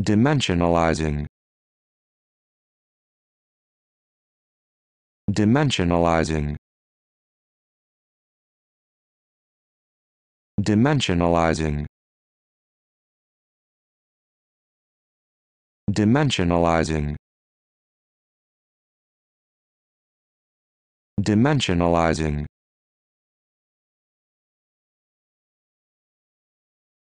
Dimensionalizing Dimensionalizing Dimensionalizing Dimensionalizing Dimensionalizing